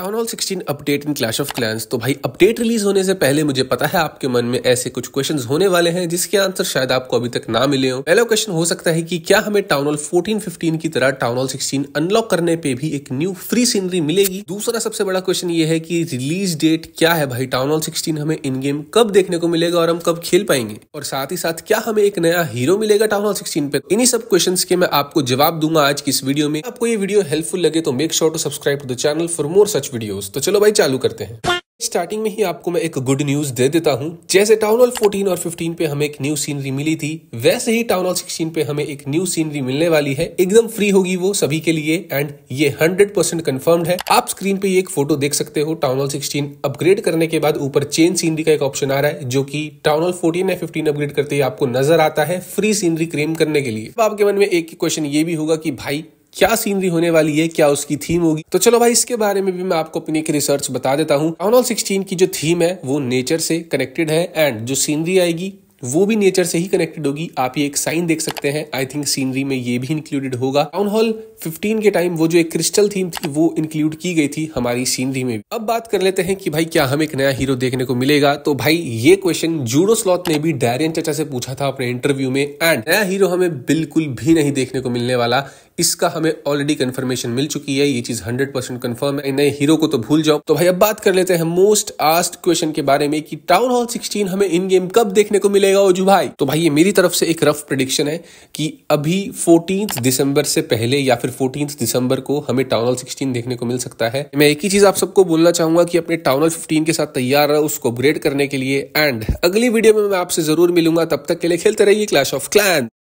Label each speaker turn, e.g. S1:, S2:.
S1: town hall 16 update in Clash of Clans तो भाई update release होने से पहले मुझे पता है आपके मन में ऐसे कुछ क्वेश्चंस होने वाले हैं जिसके आंसर शायद आपको अभी तक ना मिले हो पहला क्वेश्चन हो सकता है कि क्या हमें टाउन हॉल 14 15 की तरह टाउन हॉल 16 अनलॉक करने पे भी एक न्यू फ्री सीनरी मिलेगी दूसरा सबसे बड़ा क्वेश्चन ये है कि रिलीज डेट क्या है भाई टाउन हॉल सिक्सटीन हमें इन गेम कब देखने को मिलेगा और हम कब खेल पाएंगे और साथ ही साथ क्या हमें एक नया हीरो मिलेगा टाउन हॉल सिक्सटीन पे इन्हीं सब क्वेश्चन के मैं आपको जवाब दूंगा आज की इस वीडियो में आपको ये वीडियो हेल्पफुल लगे तो make sure to subscribe to the channel for more such कुछ वीडियोस तो चलो भाई चालू करते हैं स्टार्टिंग में ही आपको मैं एक गुड न्यूज दे देता हूँ जैसे टाउन हॉल 14 और 15 पे हमें एक न्यू सीनरी मिली थी वैसे ही टाउन हॉल 16 पे हमें एक न्यू सीनरी मिलने वाली है एकदम फ्री होगी वो सभी के लिए एंड ये 100 परसेंट कन्फर्म्ड है आप स्क्रीन पे ये एक फोटो देख सकते हो टाउन हॉल सिक्सटीन अपग्रेड करने के बाद ऊपर चेन सीनरी का एक ऑप्शन आ रहा है जो की टाउन हॉल फोर्टीन या फिफ्टीन अपग्रेड करते ही आपको नजर आता है फ्री सीनरी क्लेम करने के लिए आपके मन में एक क्वेश्चन ये भी होगा की भाई क्या सीनरी होने वाली है क्या उसकी थीम होगी तो चलो भाई इसके बारे में भी मैं आपको अपनी एक रिसर्च बता देता हूँ टाउन हॉल सिक्सटीन की जो थीम है वो नेचर से कनेक्टेड है एंड जो सीनरी आएगी वो भी नेचर से ही कनेक्टेड होगी आप ये एक साइन देख सकते हैं आई थिंक सीनरी में ये भी इंक्लूडेड होगा टाउन हॉल 15 के टाइम वो जो एक क्रिस्टल थीम थी वो इंक्लूड की गई थी हमारी सीनरी में अब बात कर लेते हैं कि भाई क्या हमें एक नया हीरो देखने को मिलेगा तो भाई ये क्वेश्चन जूडो स्लॉथ ने भी डायरियन चाचा से पूछा था अपने इंटरव्यू में एंड नया हीरो हमें बिल्कुल भी नहीं देखने को मिलने वाला इसका हमें ऑलरेडी कंफर्मेशन मिल चुकी है ये चीज हंड्रेड परसेंट कन्फर्म है नए हीरो को तो भूल जाओ तो भाई अब बात कर लेते हैं मोस्ट आस्ट क्वेश्चन के बारे में कि टाउन हॉल सिक्सटीन हमें इन गेम कब देखने को मिलेगा ओजू भाई तो भाई ये मेरी तरफ से एक रफ प्रडिक्शन है कि अभी फोर्टीन दिसंबर से पहले या फिर फोर्टीन दिसंबर को हमें टाउन हॉल सिक्सटीन देखने को मिल सकता है मैं एक ही चीज आप सबको बोलना चाहूंगा कि अपने टाउन हॉल फिफ्टीन के साथ तैयार रहो उसको अपग्रेड करने के लिए एंड अगली वीडियो में मैं आपसे जरूर मिलूंगा तब तक के लिए खेलते रहिए क्लैश ऑफ क्लैन